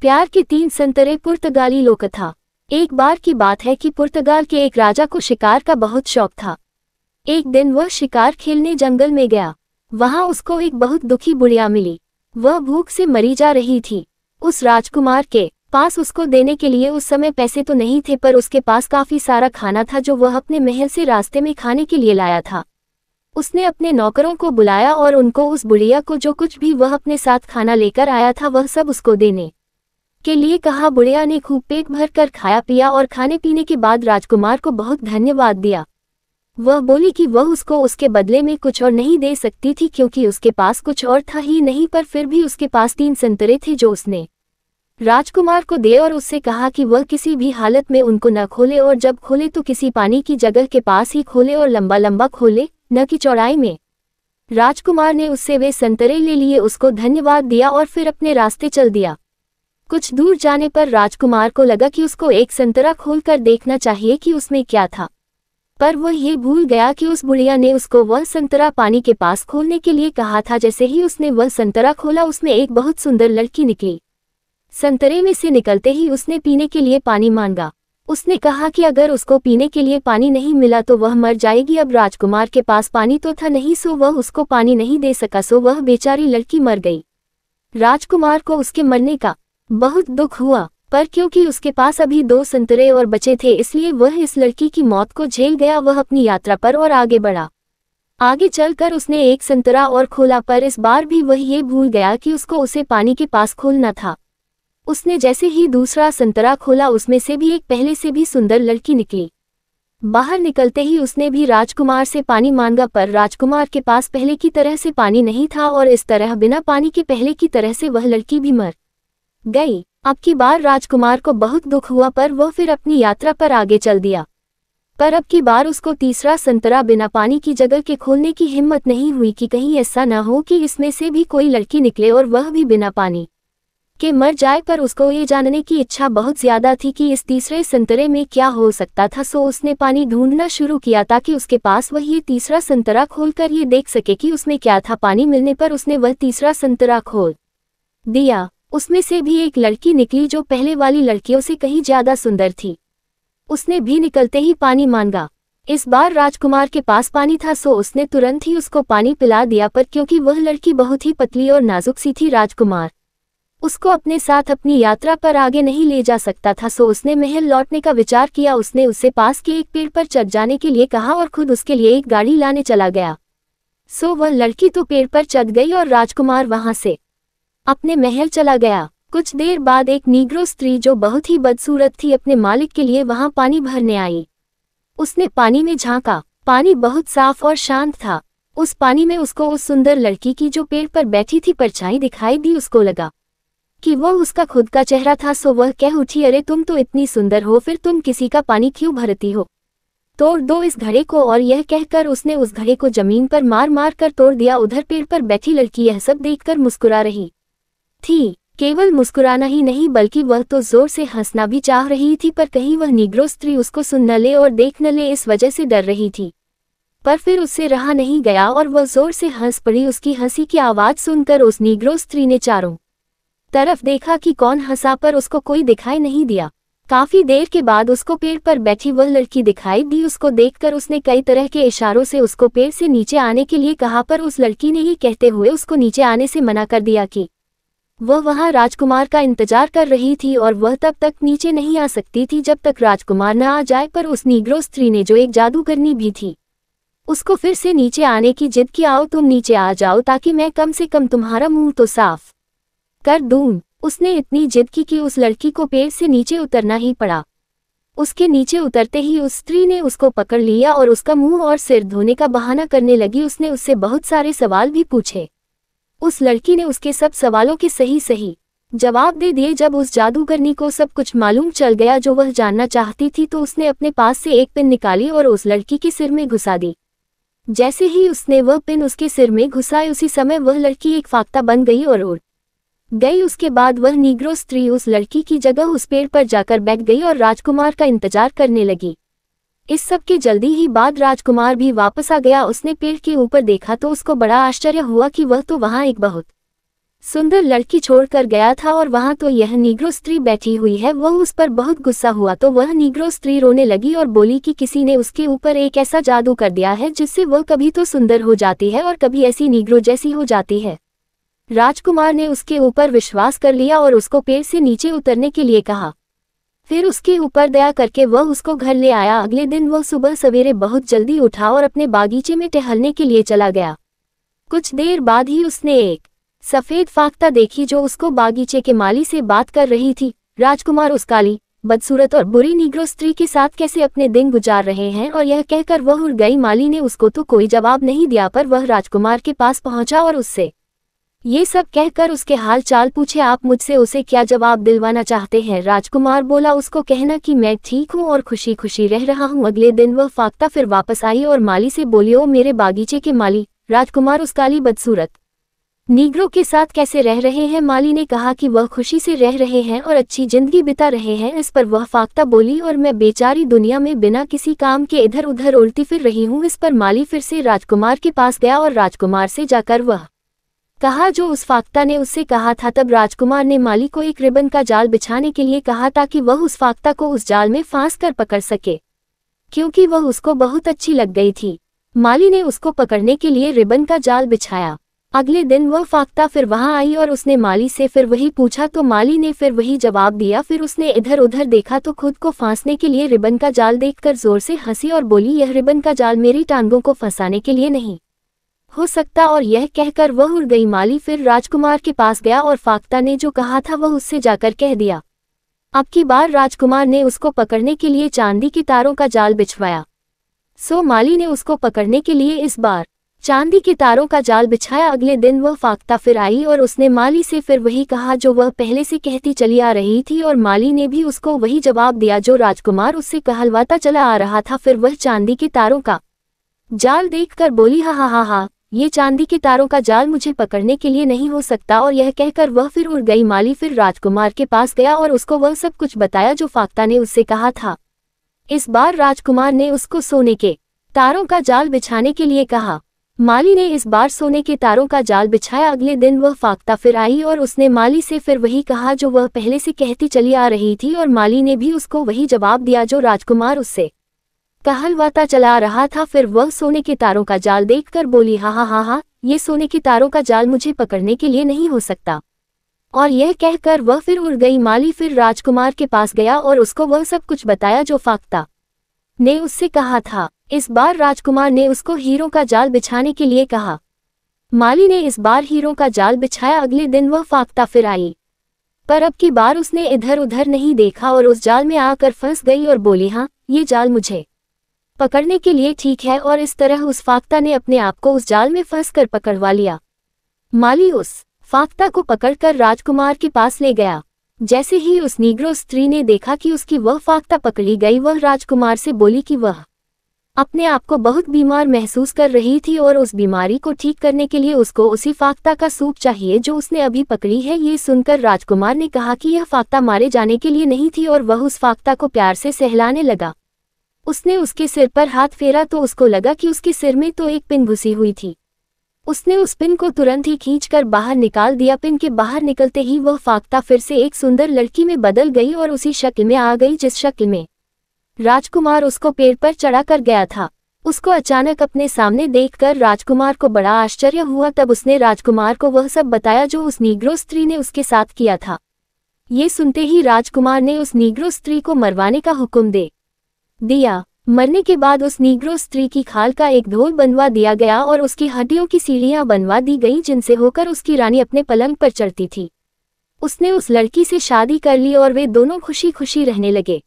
प्यार की तीन संतरे पुर्तगाली लोकथा एक बार की बात है कि पुर्तगाल के एक राजा को शिकार का बहुत शौक था एक दिन वह शिकार खेलने जंगल में गया वहां उसको एक बहुत दुखी बुढ़िया मिली वह भूख से मरी जा रही थी उस राजकुमार के पास उसको देने के लिए उस समय पैसे तो नहीं थे पर उसके पास काफी सारा खाना था जो वह अपने महल से रास्ते में खाने के लिए लाया था उसने अपने नौकरों को बुलाया और उनको उस बुढ़िया को जो कुछ भी वह अपने साथ खाना लेकर आया था वह सब उसको देने के लिए कहा बुढ़िया ने खूब पेट भर कर खाया पिया और खाने पीने के बाद राजकुमार को बहुत धन्यवाद दिया वह बोली कि वह उसको उसके बदले में कुछ और नहीं दे सकती थी क्योंकि उसके पास कुछ और था ही नहीं पर फिर भी उसके पास तीन संतरे थे जो उसने राजकुमार को दे और उससे कहा कि वह किसी भी हालत में उनको न खोले और जब खोले तो किसी पानी की जगह के पास ही खोले और लंबा लंबा खोले न कि चौड़ाई में राजकुमार ने उससे वे संतरे ले लिए उसको धन्यवाद दिया और फिर अपने रास्ते चल दिया कुछ दूर जाने पर राजकुमार को लगा कि उसको एक संतरा खोलकर देखना चाहिए कि उसमें क्या था पर वह ये भूल गया कि उस बुढ़िया ने उसको वह संतरा पानी के पास खोलने के लिए कहा था जैसे ही उसने वह संतरा खोला उसमें एक बहुत सुंदर लड़की निकली संतरे में से निकलते ही उसने पीने के लिए पानी मांगा उसने कहा कि अगर उसको पीने के लिए पानी नहीं मिला तो वह मर जाएगी अब राजकुमार के पास पानी तो था नहीं सो वह उसको पानी नहीं दे सका सो वह बेचारी लड़की मर गई राजकुमार को उसके मरने का बहुत दुख हुआ पर क्योंकि उसके पास अभी दो संतरे और बचे थे इसलिए वह इस लड़की की मौत को झेल गया वह अपनी यात्रा पर और आगे बढ़ा आगे चलकर उसने एक संतरा और खोला पर इस बार भी वह ये भूल गया कि उसको उसे पानी के पास खोलना था उसने जैसे ही दूसरा संतरा खोला उसमें से भी एक पहले से भी सुंदर लड़की निकली बाहर निकलते ही उसने भी राजकुमार से पानी मांगा पर राजकुमार के पास पहले की तरह से पानी नहीं था और इस तरह बिना पानी के पहले की तरह से वह लड़की भी मर गई अब की बार राजकुमार को बहुत दुख हुआ पर वह फिर अपनी यात्रा पर आगे चल दिया पर अब की बार उसको तीसरा संतरा बिना पानी की जगह के खोलने की हिम्मत नहीं हुई कि कहीं ऐसा न हो कि इसमें से भी कोई लड़की निकले और वह भी बिना पानी के मर जाए पर उसको ये जानने की इच्छा बहुत ज्यादा थी कि इस तीसरे संतरे में क्या हो सकता था सो उसने पानी ढूंढना शुरू किया ताकि उसके पास वह ये तीसरा संतरा खोलकर ये देख सके कि उसमें क्या था पानी मिलने पर उसने वह तीसरा संतरा खोल दिया उसमें से भी एक लड़की निकली जो पहले वाली लड़कियों से कहीं ज्यादा सुंदर थी उसने भी निकलते ही पानी मांगा इस बार राजकुमार के पास पानी था सो उसने तुरंत ही उसको पानी पिला दिया पर क्योंकि वह लड़की बहुत ही पतली और नाजुक सी थी राजकुमार उसको अपने साथ अपनी यात्रा पर आगे नहीं ले जा सकता था सो उसने महल लौटने का विचार किया उसने उसे पास के एक पेड़ पर चढ़ जाने के लिए कहा और खुद उसके लिए एक गाड़ी लाने चला गया सो वह लड़की तो पेड़ पर चढ़ गई और राजकुमार वहां से अपने महल चला गया कुछ देर बाद एक नीग्रो स्त्री जो बहुत ही बदसूरत थी अपने मालिक के लिए वहां पानी भरने आई उसने पानी में झांका पानी बहुत साफ और शांत था उस पानी में उसको उस सुंदर लड़की की जो पेड़ पर बैठी थी परछाई दिखाई दी उसको लगा कि वह उसका खुद का चेहरा था सो वह कह उठी अरे तुम तो इतनी सुंदर हो फिर तुम किसी का पानी क्यों भरती हो तोड़ दो इस घड़े को और यह कहकर उसने उस घड़े को जमीन पर मार मार कर तोड़ दिया उधर पेड़ पर बैठी लड़की यह सब देखकर मुस्कुरा रही थी केवल मुस्कुराना ही नहीं बल्कि वह तो जोर से हंसना भी चाह रही थी पर कहीं वह निग्रो स्त्री उसको सुन न ले और देख न ले इस वजह से डर रही थी पर फिर उससे रहा नहीं गया और वह जोर से हंस पड़ी उसकी हंसी की आवाज़ सुनकर उस निग्रो स्त्री ने चारों तरफ देखा कि कौन हंसा पर उसको कोई दिखाई नहीं दिया काफ़ी देर के बाद उसको पेड़ पर बैठी वह लड़की दिखाई दी उसको देखकर उसने कई तरह के इशारों से उसको पेड़ से नीचे आने के लिए कहा पर उस लड़की ने ही कहते हुए उसको नीचे आने से मना कर दिया कि वह वहां राजकुमार का इंतजार कर रही थी और वह तब तक नीचे नहीं आ सकती थी जब तक राजकुमार न आ जाए पर उस नीग्रो स्त्री ने जो एक जादूगरनी भी थी उसको फिर से नीचे आने की जिद की आओ तुम नीचे आ जाओ ताकि मैं कम से कम तुम्हारा मुंह तो साफ कर दूं उसने इतनी जिद की कि उस लड़की को पेड़ से नीचे उतरना ही पड़ा उसके नीचे उतरते ही उस स्त्री ने उसको पकड़ लिया और उसका मुंह और सिर धोने का बहाना करने लगी उसने उससे बहुत सारे सवाल भी पूछे उस लड़की ने उसके सब सवालों के सही सही जवाब दे दिए जब उस जादूगरनी को सब कुछ मालूम चल गया जो वह जानना चाहती थी तो उसने अपने पास से एक पिन निकाली और उस लड़की के सिर में घुसा दी जैसे ही उसने वह पिन उसके सिर में घुसाए उसी समय वह लड़की एक फाख्ता बन गई और उड़ गई उसके बाद वह नीग्रो स्त्री उस लड़की की जगह उस पेड़ पर जाकर बैठ गई और राजकुमार का इंतजार करने लगी इस सब के जल्दी ही बाद राजकुमार भी वापस आ गया उसने पेड़ के ऊपर देखा तो उसको बड़ा आश्चर्य हुआ कि वह तो वहाँ एक बहुत सुंदर लड़की छोड़कर गया था और वहाँ तो यह निग्रो स्त्री बैठी हुई है वह उस पर बहुत गुस्सा हुआ तो वह निग्रो स्त्री रोने लगी और बोली कि किसी ने उसके ऊपर एक ऐसा जादू कर दिया है जिससे वह कभी तो सुंदर हो जाती है और कभी ऐसी निग्रो जैसी हो जाती है राजकुमार ने उसके ऊपर विश्वास कर लिया और उसको पेड़ से नीचे उतरने के लिए कहा फिर उसके ऊपर दया करके वह उसको घर ले आया अगले दिन वह सुबह सवेरे बहुत जल्दी उठा और अपने बागीचे में टहलने के लिए चला गया कुछ देर बाद ही उसने एक सफेद फाख्ता देखी जो उसको बागीचे के माली से बात कर रही थी राजकुमार उस काली बदसूरत और बुरी निग्रो स्त्री के साथ कैसे अपने दिन गुजार रहे हैं और यह कहकर वह उड़ गई माली ने उसको तो कोई जवाब नहीं दिया पर वह राजकुमार के पास पहुंचा और उससे ये सब कहकर उसके हाल चाल पूछे आप मुझसे उसे क्या जवाब दिलवाना चाहते हैं राजकुमार बोला उसको कहना कि मैं ठीक हूँ और खुशी खुशी रह रहा हूँ अगले दिन वह फाख्ता फिर वापस आई और माली से बोली ओ मेरे बागीचे के माली राजकुमार उस काली बदसूरत नीग्रो के साथ कैसे रह रहे हैं माली ने कहा कि वह खुशी से रह रहे हैं और अच्छी जिंदगी बिता रहे हैं इस पर वह फाख्ता बोली और मैं बेचारी दुनिया में बिना किसी काम के इधर उधर उल्टी फिर रही हूँ इस पर माली फिर से राजकुमार के पास गया और राजकुमार से जाकर वह कहा जो उस फाख्ता ने उससे कहा था तब राजकुमार ने माली को एक रिबन का जाल बिछाने के लिए कहा ताकि वह उस फाख्ता को उस जाल में फांस कर पकड़ सके क्योंकि वह उसको बहुत अच्छी लग गई थी माली ने उसको पकड़ने के लिए रिबन का जाल बिछाया अगले दिन वह फाख्ता फिर वहां आई और उसने माली से फिर वही पूछा तो माली ने फिर वही जवाब दिया फिर उसने इधर उधर देखा तो खुद को फांसने के लिए रिबन का जाल देखकर जोर से हंसी और बोली यह रिबन का जाल मेरी टांगों को फंसाने के लिए नहीं हो सकता और यह कहकर वह उड़ गई माली फिर राजकुमार के पास गया और फाख्ता ने जो कहा था वह उससे जाकर कह दिया अब की बार राजकुमार ने उसको पकड़ने के लिए चांदी के तारों का जाल बिछवाया सो माली ने उसको पकड़ने के लिए इस बार चांदी के तारों का जाल बिछाया अगले दिन वह फाख्ता फिर आई और उसने माली से फिर वही कहा जो वह पहले से कहती चली आ रही थी और माली ने भी उसको वही जवाब दिया जो राजकुमार उससे कहलवाता चला आ रहा था फिर वह चांदी के तारों का जाल देखकर बोली हा हा हा हा ये चांदी के तारों का जाल मुझे पकड़ने के लिए नहीं हो सकता और यह कहकर वह फिर उड़ गई माली फिर राजकुमार के पास गया और उसको वह सब कुछ बताया जो फाक्ता ने उससे कहा था इस बार राजकुमार ने उसको सोने के तारों का जाल बिछाने के लिए कहा माली ने इस बार सोने के तारों का जाल बिछाया अगले दिन वह फाक्ता फिर आई और उसने माली से फिर वही कहा जो वह पहले से कहती चली आ रही थी और माली ने भी उसको वही जवाब दिया जो राजकुमार उससे कहलवाता चला रहा था फिर वह सोने के तारों का जाल देखकर बोली हा हा हा हा ये सोने के तारों का जाल मुझे पकड़ने के लिए नहीं हो सकता और यह कहकर वह फिर उड़ गई माली फिर राजकुमार के पास गया और उसको वह सब कुछ बताया जो फाकता ने उससे कहा था इस बार राजकुमार ने उसको हीरो का जाल बिछाने के लिए कहा माली ने इस बार हीरो का जाल बिछाया अगले दिन वह फाकता फिर आई पर अब की बार उसने इधर उधर नहीं देखा और उस जाल में आकर फंस गई और बोली हाँ ये जाल मुझे पकड़ने के लिए ठीक है और इस तरह उस फाख्ता ने अपने आप को उस जाल में फंस कर पकड़वा लिया माली उस फाख्ता को पकड़कर राजकुमार के पास ले गया जैसे ही उस नीग्रो स्त्री ने देखा कि उसकी वह फाख्ता पकड़ी गई वह राजकुमार से बोली कि वह अपने आप को बहुत बीमार महसूस कर रही थी और उस बीमारी को ठीक करने के लिए उसको उसी फाख्ता का सूप चाहिए जो उसने अभी पकड़ी है ये सुनकर राजकुमार ने कहा कि यह फाख्ता मारे जाने के लिए नहीं थी और वह उस फाख्ता को प्यार से सहलाने लगा उसने उसके सिर पर हाथ फेरा तो उसको लगा कि उसके सिर में तो एक पिन घुसी हुई थी उसने उस पिन को तुरंत ही खींचकर बाहर निकाल दिया पिन के बाहर निकलते ही वह फाकता फिर से एक सुंदर लड़की में बदल गई और उसी शक्ल में आ गई जिस शक्ल में राजकुमार उसको पेड़ पर चढ़ा कर गया था उसको अचानक अपने सामने देखकर राजकुमार को बड़ा आश्चर्य हुआ तब उसने राजकुमार को वह सब बताया जो उस नीग्रो स्त्री ने उसके साथ किया था ये सुनते ही राजकुमार ने उस नीग्रो स्त्री को मरवाने का हुक्म दे दिया मरने के बाद उस नीग्रो स्त्री की खाल का एक ढोल बनवा दिया गया और उसकी हड्डियों की सीढ़ियां बनवा दी गईं जिनसे होकर उसकी रानी अपने पलंग पर चढ़ती थी उसने उस लड़की से शादी कर ली और वे दोनों खुशी खुशी रहने लगे